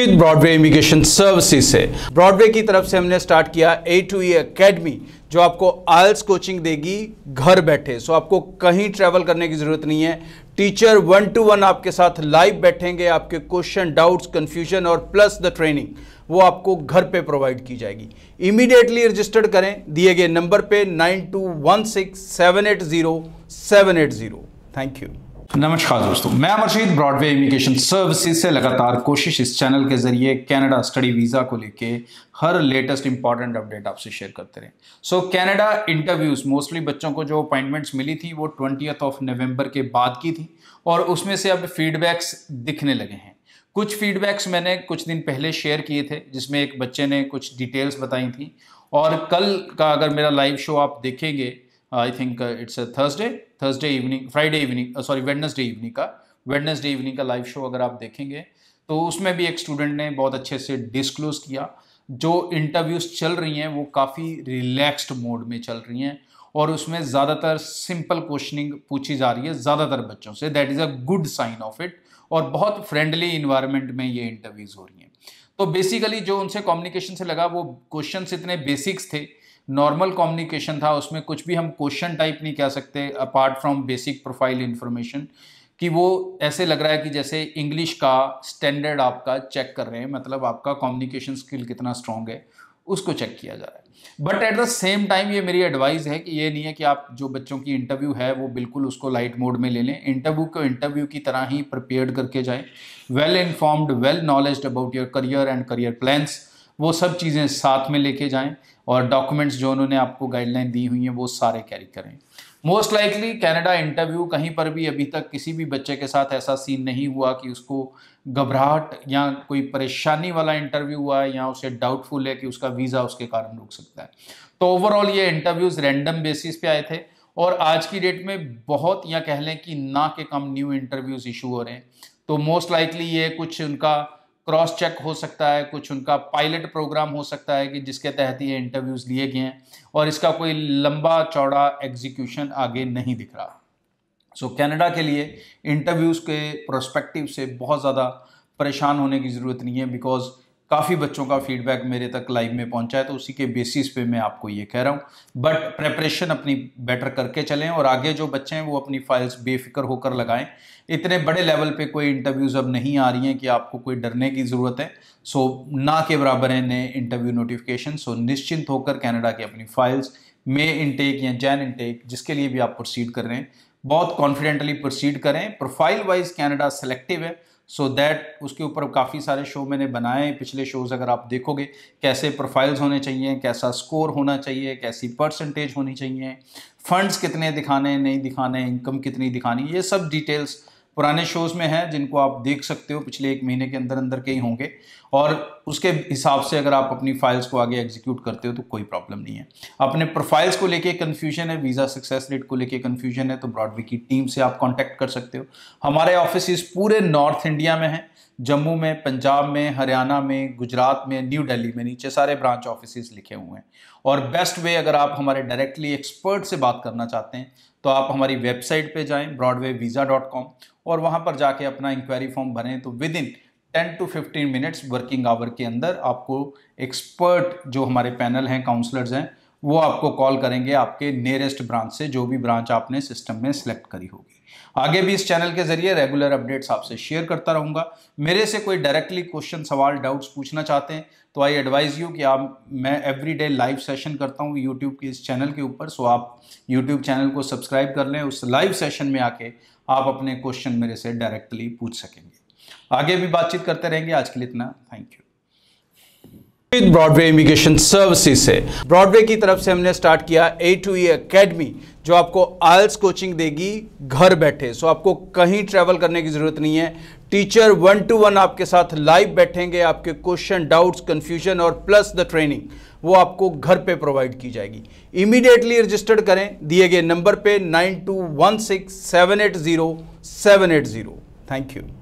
Broadway immigration services से Broadway की तरफ से हमने स्टार्ट किया ए टू ई अकेडमी जो आपको आयल्स कोचिंग देगी घर बैठे सो आपको कहीं ट्रेवल करने की ज़रूरत नहीं है टीचर वन टू वन आपके साथ लाइव बैठेंगे आपके क्वेश्चन डाउट्स कंफ्यूजन और प्लस द ट्रेनिंग वो आपको घर पे प्रोवाइड की जाएगी इमीडिएटली रजिस्टर्ड करें दिए गए नंबर पे nine two one six seven eight zero seven eight zero thank you नमस्कार दोस्तों मैं अमरजीत ब्रॉडवे इमिग्रेशन सर्विसेज से लगातार कोशिश इस चैनल के जरिए कनाडा स्टडी वीज़ा को लेके हर लेटेस्ट इंपॉर्टेंट अपडेट आपसे शेयर करते रहे सो कनाडा इंटरव्यूज़ मोस्टली बच्चों को जो अपॉइंटमेंट्स मिली थी वो ट्वेंटियथ ऑफ नवंबर के बाद की थी और उसमें से अब फीडबैक्स दिखने लगे हैं कुछ फीडबैक्स मैंने कुछ दिन पहले शेयर किए थे जिसमें एक बच्चे ने कुछ डिटेल्स बताई थी और कल का अगर मेरा लाइव शो आप देखेंगे I think it's Thursday Thursday evening Friday evening sorry Wednesday evening का वेडनेसडे इवनिंग का लाइव शो अगर आप देखेंगे तो उसमें भी एक स्टूडेंट ने बहुत अच्छे से डिस्क्लोज किया जो इंटरव्यूज चल रही हैं वो काफ़ी रिलैक्स्ड मोड में चल रही हैं और उसमें ज़्यादातर सिंपल क्वेश्चनिंग पूछी जा रही है ज़्यादातर बच्चों से that is a good sign of it और बहुत फ्रेंडली इन्वायरमेंट में ये इंटरव्यूज़ हो रही हैं तो बेसिकली जो उनसे कम्युनिकेशन से लगा वो क्वेश्चन इतने बेसिक्स थे नॉर्मल कम्युनिकेशन था उसमें कुछ भी हम क्वेश्चन टाइप नहीं कह सकते apart from basic profile information कि वो ऐसे लग रहा है कि जैसे इंग्लिश का स्टैंडर्ड आपका चेक कर रहे हैं मतलब आपका कम्युनिकेशन स्किल कितना स्ट्रांग है उसको चेक किया जा रहा है but at the same time ये मेरी एडवाइस है कि ये नहीं है कि आप जो बच्चों की इंटरव्यू है वो बिल्कुल उसको लाइट मोड में ले लें इंटरव्यू को इंटरव्यू की तरह ही प्रिपेयर करके जाएं well informed well knowledge about your career and career plans वो सब चीज़ें साथ में लेके जाएं और डॉक्यूमेंट्स जो उन्होंने आपको गाइडलाइन दी हुई हैं वो सारे कैरी करें मोस्ट लाइकली कैनेडा इंटरव्यू कहीं पर भी अभी तक किसी भी बच्चे के साथ ऐसा सीन नहीं हुआ कि उसको घबराहट या कोई परेशानी वाला इंटरव्यू हुआ है या उसे डाउटफुल है कि उसका वीज़ा उसके कारण रुक सकता है तो ओवरऑल ये इंटरव्यूज़ रैंडम बेसिस पे आए थे और आज की डेट में बहुत या कह लें कि ना के कम न्यू इंटरव्यूज़ इशू हो रहे हैं तो मोस्ट लाइकली ये कुछ उनका क्रॉस चेक हो सकता है कुछ उनका पायलट प्रोग्राम हो सकता है कि जिसके तहत ये इंटरव्यूज़ लिए गए हैं और इसका कोई लंबा चौड़ा एग्जीक्यूशन आगे नहीं दिख रहा सो so, कनाडा के लिए इंटरव्यूज़ के प्रोस्पेक्टिव से बहुत ज़्यादा परेशान होने की ज़रूरत नहीं है बिकॉज़ काफ़ी बच्चों का फीडबैक मेरे तक लाइव में पहुंचा है तो उसी के बेसिस पे मैं आपको ये कह रहा हूँ बट प्रेपरेशन अपनी बेटर करके चलें और आगे जो बच्चे हैं वो अपनी फाइल्स बेफिक्र होकर लगाएं इतने बड़े लेवल पे कोई इंटरव्यूज़ अब नहीं आ रही हैं कि आपको कोई डरने की ज़रूरत है सो ना के बराबर है नए इंटरव्यू नोटिफिकेशन सो निश्चिंत होकर कैनेडा की अपनी फाइल्स मे इनटेक या जैन इनटेक जिसके लिए भी आप प्रोसीड कर रहे हैं बहुत कॉन्फिडेंटली प्रोसीड करें प्रोफाइल वाइज कैनेडा सेलेक्टिव है सो so दैट उसके ऊपर काफ़ी सारे शो मैंने बनाए हैं पिछले शोज़ अगर आप देखोगे कैसे प्रोफाइल्स होने चाहिए कैसा स्कोर होना चाहिए कैसी परसेंटेज होनी चाहिए फंड्स कितने दिखाने नहीं दिखाने इनकम कितनी दिखानी ये सब डिटेल्स पुराने शोज़ में हैं जिनको आप देख सकते हो पिछले एक महीने के अंदर अंदर कई होंगे और उसके हिसाब से अगर आप अपनी फाइल्स को आगे एग्जीक्यूट करते हो तो कोई प्रॉब्लम नहीं है अपने प्रोफाइल्स को लेके कन्फ्यूजन है वीज़ा सक्सेस रेट को लेके कन्फ्यूजन है तो ब्रॉडवे की टीम से आप कॉन्टैक्ट कर सकते हो हमारे ऑफिस पूरे नॉर्थ इंडिया में हैं जम्मू में पंजाब में हरियाणा में गुजरात में न्यू दिल्ली में नीचे सारे ब्रांच ऑफिस लिखे हुए हैं और बेस्ट वे अगर आप हमारे डायरेक्टली एक्सपर्ट से बात करना चाहते हैं तो आप हमारी वेबसाइट पे जाएं ब्रॉडवे वीज़ा डॉट कॉम और वहाँ पर जाके अपना इंक्वायरी फॉर्म भरें तो within ten to fifteen minutes working hour के अंदर आपको एक्सपर्ट जो हमारे पैनल हैं काउंसलर्स हैं वो आपको कॉल करेंगे आपके नियरेस्ट ब्रांच से जो भी ब्रांच आपने सिस्टम में सेलेक्ट करी होगी आगे भी इस चैनल के जरिए रेगुलर अपडेट्स आपसे शेयर करता रहूंगा मेरे से कोई डायरेक्टली क्वेश्चन सवाल डाउट्स पूछना चाहते हैं तो आई एडवाइज़ यू कि आप मैं एवरी डे लाइव सेशन करता हूँ यूट्यूब के इस चैनल के ऊपर सो आप यूट्यूब चैनल को सब्सक्राइब कर लें उस लाइव सेशन में आके आप अपने क्वेश्चन मेरे से डायरेक्टली पूछ सकेंगे आगे भी बातचीत करते रहेंगे आज के लिए इतना thank you Broadway immigration services से ब्रॉडवे की तरफ से हमने स्टार्ट किया ए टू ई अकेडमी जो आपको आयल्स कोचिंग देगी घर बैठे सो आपको कहीं ट्रेवल करने की ज़रूरत नहीं है टीचर वन टू वन आपके साथ लाइव बैठेंगे आपके क्वेश्चन डाउट्स कन्फ्यूजन और प्लस द ट्रेनिंग वो आपको घर पे प्रोवाइड की जाएगी इमीडिएटली रजिस्टर्ड करें दिए गए नंबर पे nine two one six seven eight zero seven eight zero thank you